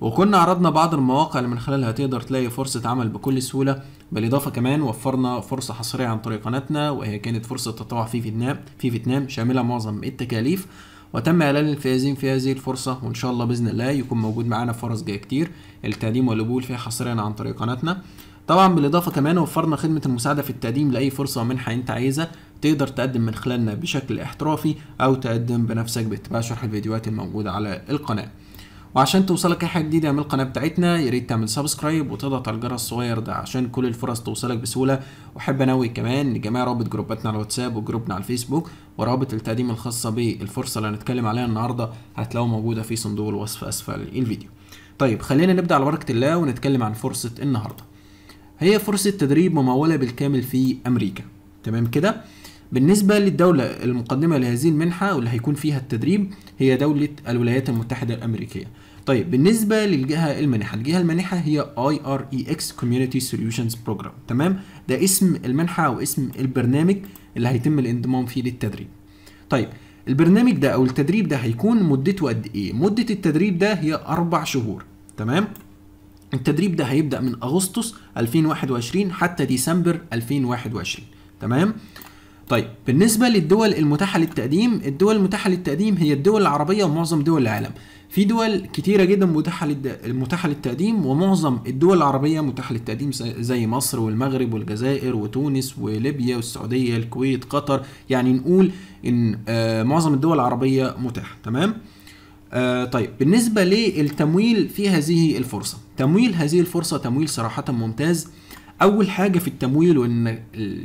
وكنا عرضنا بعض المواقع اللي من خلالها تقدر تلاقي فرصة عمل بكل سهولة بالإضافة كمان وفرنا فرصة حصرية عن طريق قناتنا وهي كانت فرصة تطوع في فيتنام في فيتنام شاملة معظم التكاليف وتم إعلان الفائزين في هذه الفرصة وإن شاء الله بإذن الله يكون موجود معانا فرص جاية كتير التقديم والقبول فيها حصريا عن طريق قناتنا طبعا بالإضافة كمان وفرنا خدمة المساعدة في التقديم لأي فرصة ومنحة أنت عايزها تقدر تقدم من خلالنا بشكل احترافي أو تقدم بنفسك باتباع شرح الفيديوهات الموجودة على القناة وعشان توصلك اي حاجه جديده من القناه بتاعتنا يا ريت تعمل سبسكرايب وتضغط على الجرس الصغير ده عشان كل الفرص توصلك بسهوله واحب انوي كمان لجميع رابط جروباتنا على الواتساب وجروبنا على الفيسبوك ورابط التقديم الخاصه بالفرصه اللي هنتكلم عليها النهارده هتلاقوها موجوده في صندوق الوصف اسفل الفيديو طيب خلينا نبدا على بركه الله ونتكلم عن فرصه النهارده هي فرصه تدريب مموله بالكامل في امريكا تمام كده بالنسبة للدولة المقدمة لهذه المنحة واللي هيكون فيها التدريب هي دولة الولايات المتحدة الأمريكية طيب بالنسبة للجهة المانحة الجهة المانحة هي اي اي ار اكس كوميونيتي سوليوشنز بروجرام تمام ده اسم المنحة أو اسم البرنامج اللي هيتم الانضمام فيه للتدريب طيب البرنامج ده أو التدريب ده هيكون مدته قد إيه؟ مدة التدريب ده هي أربع شهور تمام؟ التدريب ده هيبدأ من أغسطس 2021 حتى ديسمبر 2021 تمام؟ طيب بالنسبة للدول المتاحة للتقديم الدول المتاحة للتقديم هي الدول العربية ومعظم دول العالم في دول كتيرة جدا متاحة متاحة للتقديم ومعظم الدول العربية متاحة للتقديم زي مصر والمغرب والجزائر وتونس وليبيا والسعودية الكويت قطر يعني نقول ان آه، معظم الدول العربية متاحة تمام؟ آه، طيب بالنسبة للتمويل في هذه الفرصة تمويل هذه الفرصة تمويل صراحة ممتاز اول حاجه في التمويل وان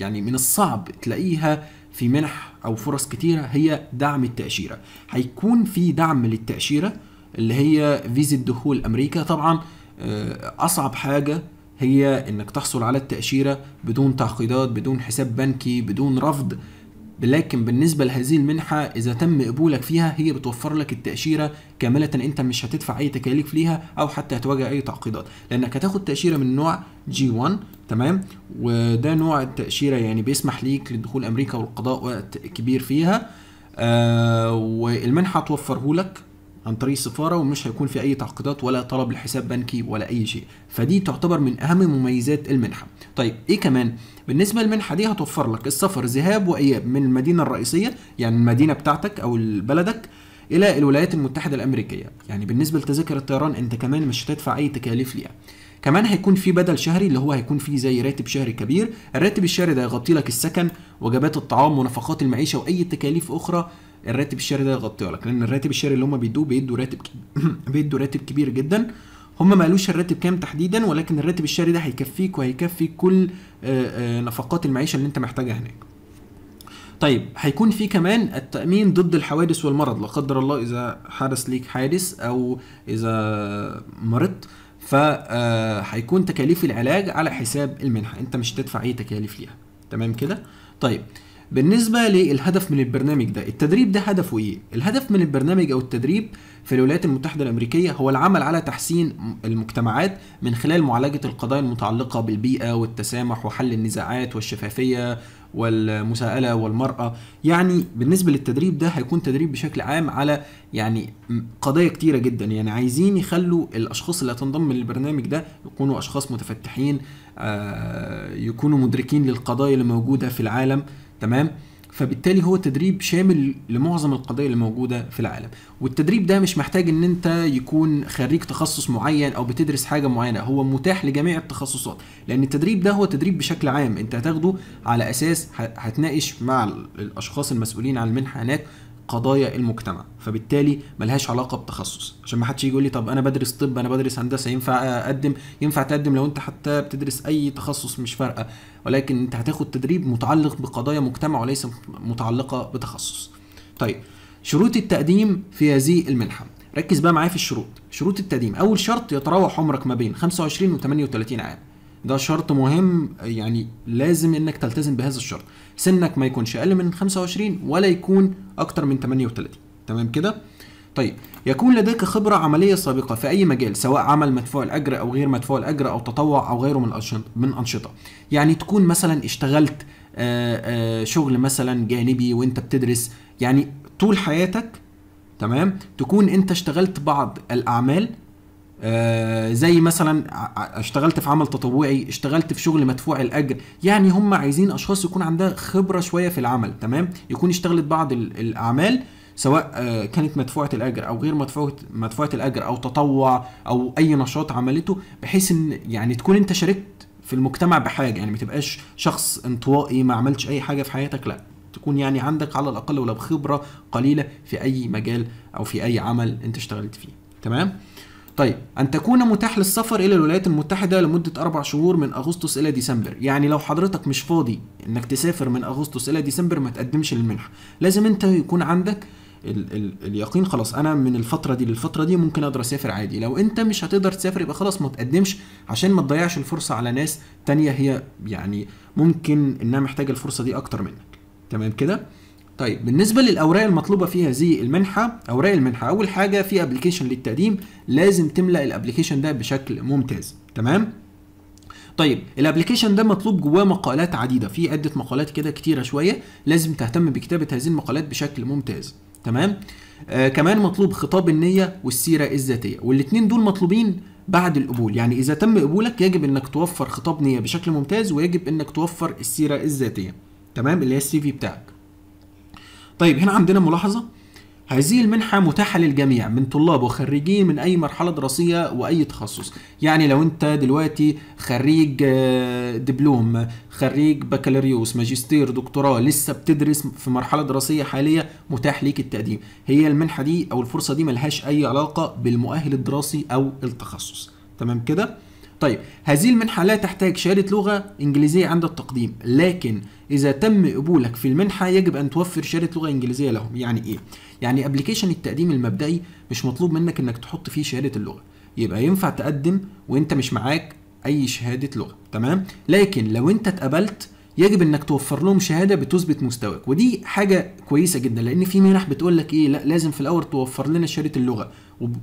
يعني من الصعب تلاقيها في منح او فرص كتيره هي دعم التاشيره هيكون في دعم للتاشيره اللي هي فيزا دخول امريكا طبعا آه، اصعب حاجه هي انك تحصل على التاشيره بدون تعقيدات بدون حساب بنكي بدون رفض لكن بالنسبة لهذه المنحة إذا تم قبولك فيها هي بتوفر لك التأشيرة كاملة أنت مش هتدفع أي تكاليف ليها أو حتى هتواجه أي تعقيدات لأنك هتاخد تأشيرة من نوع G1 تمام وده نوع التأشيرة يعني بيسمح ليك لدخول أمريكا والقضاء وقت كبير فيها آه والمنحة لك عن طريق السفارة ومش هيكون في أي تعقيدات ولا طلب لحساب بنكي ولا أي شيء فدي تعتبر من أهم مميزات المنحة طيب إيه كمان بالنسبة للمنحة دي هتوفر لك السفر ذهاب وإياب من المدينة الرئيسية يعني المدينة بتاعتك أو بلدك إلى الولايات المتحدة الأمريكية يعني بالنسبة لتذاكر الطيران أنت كمان مش هتدفع أي تكاليف ليها كمان هيكون في بدل شهري اللي هو هيكون فيه زي راتب شهري كبير الراتب الشهري ده يغطي لك السكن وجبات الطعام ونفقات المعيشه واي تكاليف اخرى الراتب الشهري ده يغطيه لك لان الراتب الشهري اللي هم بيدوه بيدوا راتب بيدوا راتب كبير جدا هم ما قالوش الراتب كام تحديدا ولكن الراتب الشهري ده هيكفيك وهيكفي كل آه، آه، نفقات المعيشه اللي انت محتاجها هناك طيب هيكون في كمان التأمين ضد الحوادث والمرض لا قدر الله إذا حدث ليك حادث أو إذا مرضت فهيكون آه، تكاليف العلاج على حساب المنحه انت مش هتدفع اي تكاليف ليها تمام كده طيب بالنسبه للهدف من البرنامج ده التدريب ده هدفه ايه الهدف من البرنامج او التدريب في الولايات المتحده الامريكيه هو العمل على تحسين المجتمعات من خلال معالجه القضايا المتعلقه بالبيئه والتسامح وحل النزاعات والشفافيه والمساءله والمراه يعني بالنسبه للتدريب ده هيكون تدريب بشكل عام على يعني قضايا كتيره جدا يعني عايزين يخلوا الاشخاص اللي هتنضم للبرنامج ده يكونوا اشخاص متفتحين آه، يكونوا مدركين للقضايا اللي موجوده في العالم تمام فبالتالي هو تدريب شامل لمعظم القضايا اللي موجوده في العالم والتدريب ده مش محتاج ان انت يكون خريج تخصص معين او بتدرس حاجه معينه هو متاح لجميع التخصصات لان التدريب ده هو تدريب بشكل عام انت هتاخده على اساس هتناقش مع الاشخاص المسؤولين عن المنحه هناك قضايا المجتمع فبالتالي ملهاش علاقه بتخصص عشان ما حدش يجي يقول لي طب انا بدرس طب انا بدرس هندسه ينفع اقدم ينفع تقدم لو انت حتى بتدرس اي تخصص مش فارقه ولكن انت هتاخد تدريب متعلق بقضايا مجتمع وليس متعلقه بتخصص طيب شروط التقديم في هذه المنحه ركز بقى معايا في الشروط شروط التقديم اول شرط يتراوح عمرك ما بين 25 و 38 عام ده شرط مهم يعني لازم انك تلتزم بهذا الشرط سنك ما يكونش اقل من 25 ولا يكون اكتر من 38 تمام كده طيب يكون لديك خبرة عملية سابقة في أي مجال سواء عمل مدفوع الأجر أو غير مدفوع الأجر أو تطوع أو غيره من الأنشطة من أنشطة يعني تكون مثلا اشتغلت شغل مثلا جانبي وأنت بتدرس يعني طول حياتك تمام تكون أنت اشتغلت بعض الأعمال آه، زي مثلا اشتغلت في عمل تطوعي اشتغلت في شغل مدفوع الاجر يعني هم عايزين اشخاص يكون عندها خبره شويه في العمل تمام يكون اشتغلت بعض الاعمال سواء آه، كانت مدفوعه الاجر او غير مدفوعه مدفوعه الاجر او تطوع او اي نشاط عملته بحيث ان يعني تكون انت شاركت في المجتمع بحاجه يعني ما تبقاش شخص انطوائي ما عملتش اي حاجه في حياتك لا تكون يعني عندك على الاقل ولو خبره قليله في اي مجال او في اي عمل انت اشتغلت فيه تمام طيب أن تكون متاح للسفر إلى الولايات المتحدة لمدة أربع شهور من أغسطس إلى ديسمبر يعني لو حضرتك مش فاضي إنك تسافر من أغسطس إلى ديسمبر ما تقدمش للمنحة لازم أنت يكون عندك ال ال اليقين خلاص انا من الفتره دي للفتره دي ممكن اقدر اسافر عادي لو انت مش هتقدر تسافر يبقى خلاص ما تقدمش عشان ما تضيعش الفرصه على ناس تانية هي يعني ممكن انها محتاجه الفرصه دي اكتر منك تمام كده طيب بالنسبه للاوراق المطلوبه في هذه المنحه اوراق المنحه اول حاجه في ابلكيشن للتقديم لازم تملا الابلكيشن ده بشكل ممتاز تمام طيب الابلكيشن ده مطلوب جواه مقالات عديده في عده مقالات كده كتيره شويه لازم تهتم بكتابه هذه المقالات بشكل ممتاز تمام آه كمان مطلوب خطاب النيه والسيره الذاتيه والاثنين دول مطلوبين بعد القبول يعني اذا تم قبولك يجب انك توفر خطاب نيه بشكل ممتاز ويجب انك توفر السيره الذاتيه تمام اللي هي السي في بتاعك طيب هنا عندنا ملاحظة هذه المنحة متاحة للجميع من طلاب وخريجين من أي مرحلة دراسية وأي تخصص يعني لو أنت دلوقتي خريج آه، دبلوم خريج بكالوريوس ماجستير دكتوراه لسه بتدرس في مرحلة دراسية حالية متاح ليك التقديم هي المنحة دي أو الفرصة دي ملهاش أي علاقة بالمؤهل الدراسي أو التخصص تمام كده؟ طيب هذه المنحة لا تحتاج شهادة لغة إنجليزية عند التقديم لكن إذا تم قبولك في المنحة يجب أن توفر شهادة لغة إنجليزية لهم يعني إيه؟ يعني أبليكيشن التقديم المبدئي مش مطلوب منك إنك تحط فيه شهادة اللغة يبقى ينفع تقدم وأنت مش معاك أي شهادة لغة تمام؟ لكن لو أنت اتقبلت يجب انك توفر لهم شهاده بتثبت مستواك ودي حاجه كويسه جدا لان في منح بتقول لك ايه لا لازم في الاول توفر لنا شهاده اللغه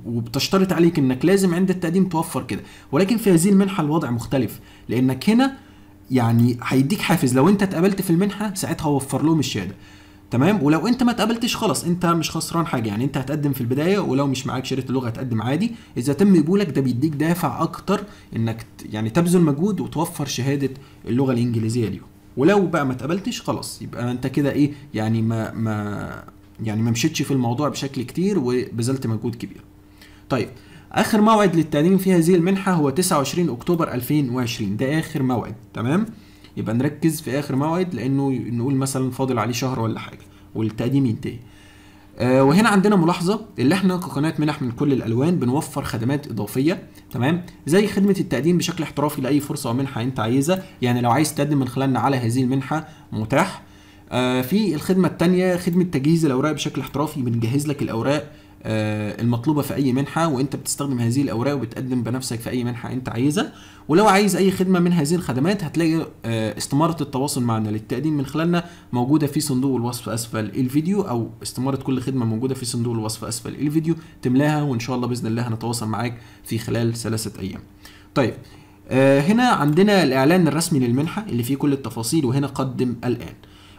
وبتشترط عليك انك لازم عند التقديم توفر كده ولكن في هذه المنحه الوضع مختلف لانك هنا يعني هيديك حافز لو انت اتقبلت في المنحه ساعتها وفر لهم الشهاده تمام ولو انت ما اتقبلتش خلاص انت مش خسران حاجه يعني انت هتقدم في البدايه ولو مش معاك شريط اللغه هتقدم عادي اذا تم قبولك ده بيديك دافع اكتر انك يعني تبذل مجهود وتوفر شهاده اللغه الانجليزيه ليهم ولو بقى ما اتقبلتش خلاص يبقى انت كده ايه يعني ما ما يعني ما مشيتش في الموضوع بشكل كتير وبذلت مجهود كبير طيب اخر موعد للتقديم في هذه المنحه هو 29 اكتوبر 2020 ده اخر موعد تمام يبقى نركز في اخر موعد لانه نقول مثلا فاضل عليه شهر ولا حاجه والتقديم ينتهي آه وهنا عندنا ملاحظه اللي احنا كقناه منح من كل الالوان بنوفر خدمات اضافيه تمام زي خدمه التقديم بشكل احترافي لاي فرصه او منحه انت عايزها يعني لو عايز تقدم من خلالنا على هذه المنحه متاح آه في الخدمه الثانيه خدمه تجهيز الاوراق بشكل احترافي بنجهز لك الاوراق آه، المطلوبه في اي منحه وانت بتستخدم هذه الاوراق وبتقدم بنفسك في اي منحه انت عايزها ولو عايز اي خدمه من هذه الخدمات هتلاقي آه، استماره التواصل معنا للتقديم من خلالنا موجوده في صندوق الوصف اسفل الفيديو او استماره كل خدمه موجوده في صندوق الوصف اسفل الفيديو تملاها وان شاء الله باذن الله هنتواصل معاك في خلال ثلاثه ايام طيب آه، هنا عندنا الاعلان الرسمي للمنحه اللي فيه كل التفاصيل وهنا قدم الان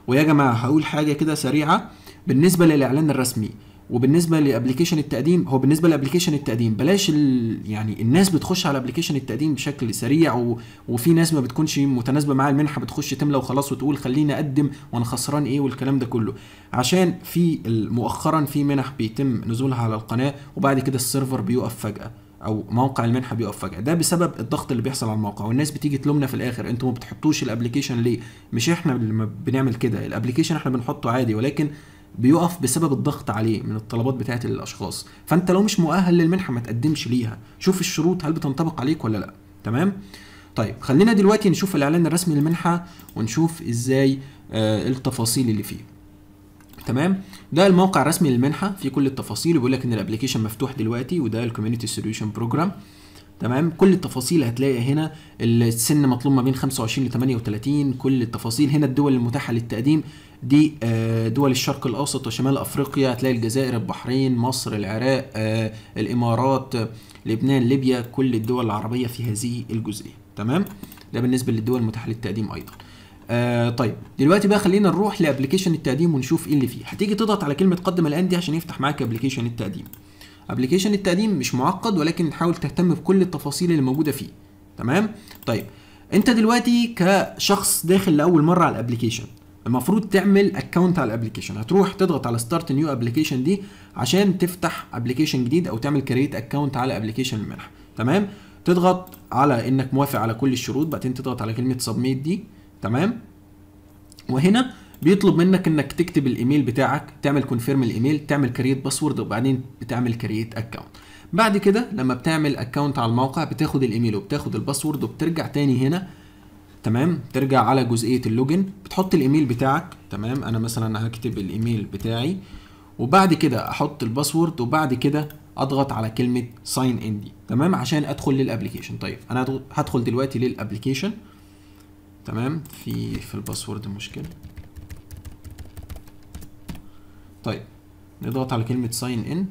ويا جماعه هقول حاجه كده سريعه بالنسبه للاعلان الرسمي وبالنسبه لابلكيشن التقديم هو بالنسبه لابلكيشن التقديم بلاش ال... يعني الناس بتخش على ابلكيشن التقديم بشكل سريع و... وفي ناس ما بتكونش متناسبه معاها المنحه بتخش تملى وخلاص وتقول خليني اقدم وانا خسران ايه والكلام ده كله عشان في مؤخرا في منح بيتم نزولها على القناه وبعد كده السيرفر بيقف فجاه او موقع المنحه بيقف فجاه ده بسبب الضغط اللي بيحصل على الموقع والناس بتيجي تلومنا في الاخر انتوا ما بتحطوش الابلكيشن ليه مش احنا اللي بنعمل كده الابلكيشن احنا بنحطه عادي ولكن بيقف بسبب الضغط عليه من الطلبات بتاعه الاشخاص فانت لو مش مؤهل للمنحه ما تقدمش ليها شوف الشروط هل بتنطبق عليك ولا لا تمام طيب خلينا دلوقتي نشوف الاعلان الرسمي للمنحه ونشوف ازاي آه، التفاصيل اللي فيه تمام ده الموقع الرسمي للمنحه فيه كل التفاصيل وبيقول لك ان الابلكيشن مفتوح دلوقتي وده الكوميونتي سوليوشن بروجرام تمام كل التفاصيل هتلاقي هنا السن مطلوب ما بين 25 ل 38 كل التفاصيل هنا الدول المتاحه للتقديم دي آه، دول الشرق الاوسط وشمال افريقيا هتلاقي الجزائر البحرين مصر العراق آه، الامارات لبنان ليبيا كل الدول العربيه في هذه الجزئيه تمام ده بالنسبه للدول المتاحه للتقديم ايضا آه طيب دلوقتي بقى خلينا نروح لابلكيشن التقديم ونشوف ايه اللي فيه هتيجي تضغط على كلمه قدم الان دي عشان يفتح معاك ابلكيشن التقديم ابلكيشن التقديم مش معقد ولكن حاول تهتم بكل التفاصيل اللي موجوده فيه تمام طيب انت دلوقتي كشخص داخل لاول مره على الابلكيشن المفروض تعمل اكونت على الابلكيشن هتروح تضغط على ستارت نيو ابلكيشن دي عشان تفتح ابلكيشن جديد او تعمل كريت اكونت على ابلكيشن المنح تمام تضغط على انك موافق على كل الشروط بعدين تضغط على كلمه سبميت دي تمام وهنا بيطلب منك انك تكتب الايميل بتاعك تعمل كونفيرم الايميل تعمل كريت باسورد وبعدين بتعمل كريت اكونت بعد كده لما بتعمل اكونت على الموقع بتاخد الايميل وبتاخد الباسورد وبترجع تاني هنا تمام ترجع على جزئيه اللوجن بتحط الايميل بتاعك تمام انا مثلا هكتب الايميل بتاعي وبعد كده احط الباسورد وبعد كده اضغط على كلمه ساين ان دي تمام عشان ادخل للابلكيشن طيب انا هدخل دلوقتي للابلكيشن تمام في في الباسورد مشكله طيب نضغط على كلمه ساين ان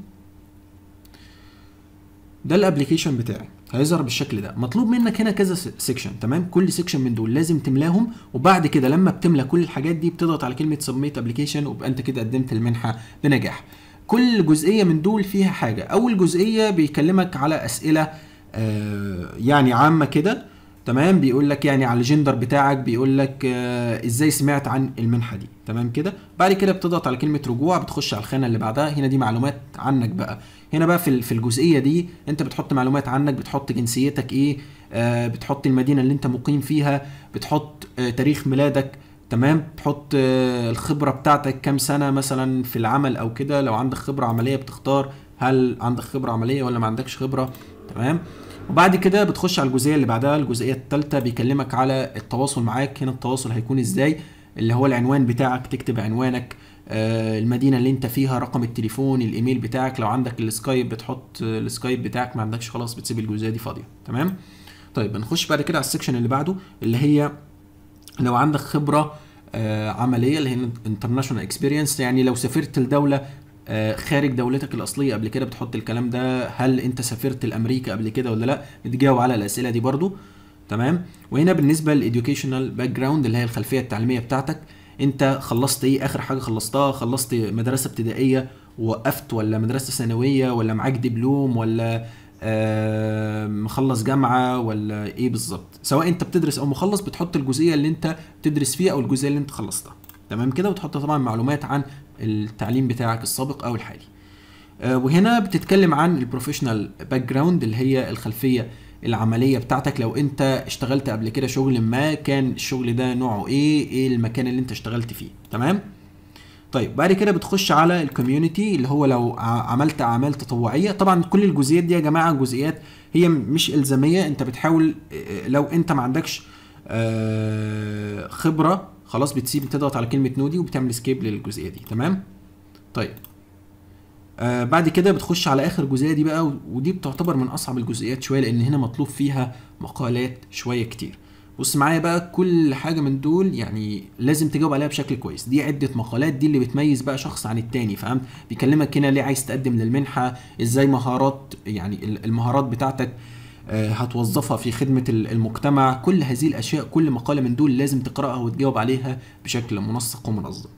ده الابلكيشن بتاعي هيظهر بالشكل ده مطلوب منك هنا كذا سيكشن تمام كل سيكشن من دول لازم تملاهم وبعد كده لما بتملى كل الحاجات دي بتضغط على كلمه سبميت ابلكيشن وبقى انت كده قدمت المنحه بنجاح كل جزئيه من دول فيها حاجه اول جزئيه بيكلمك على اسئله آه يعني عامه كده تمام بيقول لك يعني على الجندر بتاعك بيقول لك آه ازاي سمعت عن المنحه دي تمام كده بعد كده بتضغط على كلمه رجوع بتخش على الخانه اللي بعدها هنا دي معلومات عنك بقى هنا بقى في في الجزئيه دي انت بتحط معلومات عنك بتحط جنسيتك ايه آه بتحط المدينه اللي انت مقيم فيها بتحط آه تاريخ ميلادك تمام تحط آه، الخبرة بتاعتك كام سنة مثلا في العمل أو كده لو عندك خبرة عملية بتختار هل عندك خبرة عملية ولا ما عندكش خبرة تمام وبعد كده بتخش على الجزئيه اللي بعدها الجزئيه الثالثه بيكلمك على التواصل معاك هنا التواصل هيكون ازاي اللي هو العنوان بتاعك تكتب عنوانك آه المدينه اللي انت فيها رقم التليفون الايميل بتاعك لو عندك السكايب بتحط السكايب بتاعك ما عندكش خلاص بتسيب الجزئيه دي فاضيه تمام طيب نخش بعد كده على السكشن اللي بعده اللي هي لو عندك خبره آه، عمليه اللي هي انترناشونال اكسبيرينس يعني لو سافرت لدوله آه، خارج دولتك الاصليه قبل كده بتحط الكلام ده هل انت سافرت لامريكا قبل كده ولا لا بتجاوب على الاسئله دي برضو تمام وهنا بالنسبه للاديوكيشنال باك جراوند اللي هي الخلفيه التعليميه بتاعتك انت خلصت ايه اخر حاجه خلصتها خلصت مدرسه ابتدائيه وقفت ولا مدرسه ثانويه ولا معاك دبلوم ولا مخلص جامعه ولا ايه بالظبط سواء انت بتدرس او مخلص بتحط الجزئيه اللي انت بتدرس فيها او الجزئيه اللي انت خلصتها تمام كده وتحط طبعا معلومات عن التعليم بتاعك السابق او الحالي آه، وهنا بتتكلم عن البروفيشنال باك جراوند اللي هي الخلفيه العمليه بتاعتك لو انت اشتغلت قبل كده شغل ما كان الشغل ده نوعه ايه ايه المكان اللي انت اشتغلت فيه تمام طيب بعد كده بتخش على الكوميونتي اللي هو لو عملت اعمال تطوعيه طبعا كل الجزئيات دي يا جماعه جزئيات هي مش الزاميه انت بتحاول آه، آه، لو انت ما عندكش خبره خلاص بتسيب تضغط على كلمه نودي وبتعمل سكيب للجزئيه دي تمام طيب آه بعد كده بتخش على اخر جزئيه دي بقى ودي بتعتبر من اصعب الجزئيات شويه لان هنا مطلوب فيها مقالات شويه كتير بص معايا بقى كل حاجه من دول يعني لازم تجاوب عليها بشكل كويس دي عده مقالات دي اللي بتميز بقى شخص عن التاني فهمت بيكلمك هنا ليه عايز تقدم للمنحه ازاي مهارات يعني المهارات بتاعتك آه، هتوظفها في خدمة المجتمع كل هذه الأشياء كل مقالة من دول لازم تقرأها وتجاوب عليها بشكل منسق ومنظم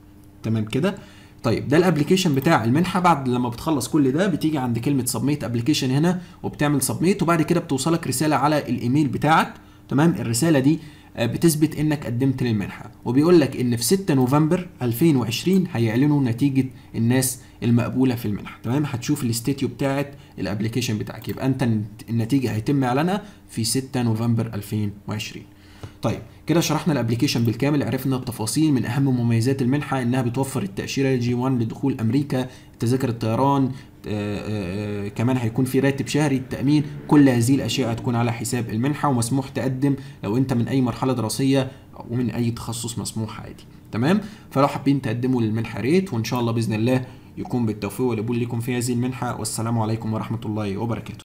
تمام كده طيب ده الابلكيشن بتاع المنحه بعد لما بتخلص كل ده بتيجي عند كلمه سبميت ابلكيشن هنا وبتعمل سبميت وبعد كده بتوصلك رساله على الايميل بتاعك تمام الرساله دي آه، بتثبت انك قدمت للمنحه وبيقول لك ان في 6 نوفمبر 2020 هيعلنوا نتيجه الناس المقبوله في المنحه تمام هتشوف الاستيتيو بتاعه الابلكيشن بتاعك يبقى انت النتيجه هيتم اعلانها في 6 نوفمبر 2020 طيب كده شرحنا الابلكيشن بالكامل عرفنا التفاصيل من اهم مميزات المنحه انها بتوفر التاشيره الجي 1 لدخول امريكا تذاكر الطيران آه، آه، آه، كمان هيكون في راتب شهري التأمين كل هذه الأشياء هتكون على حساب المنحة ومسموح تقدم لو أنت من أي مرحلة دراسية ومن أي تخصص مسموح عادي تمام فلو حابين تقدموا للمنحة ريت وإن شاء الله بإذن الله يكون بالتوفيق والقبول لكم في هذه المنحة والسلام عليكم ورحمة الله وبركاته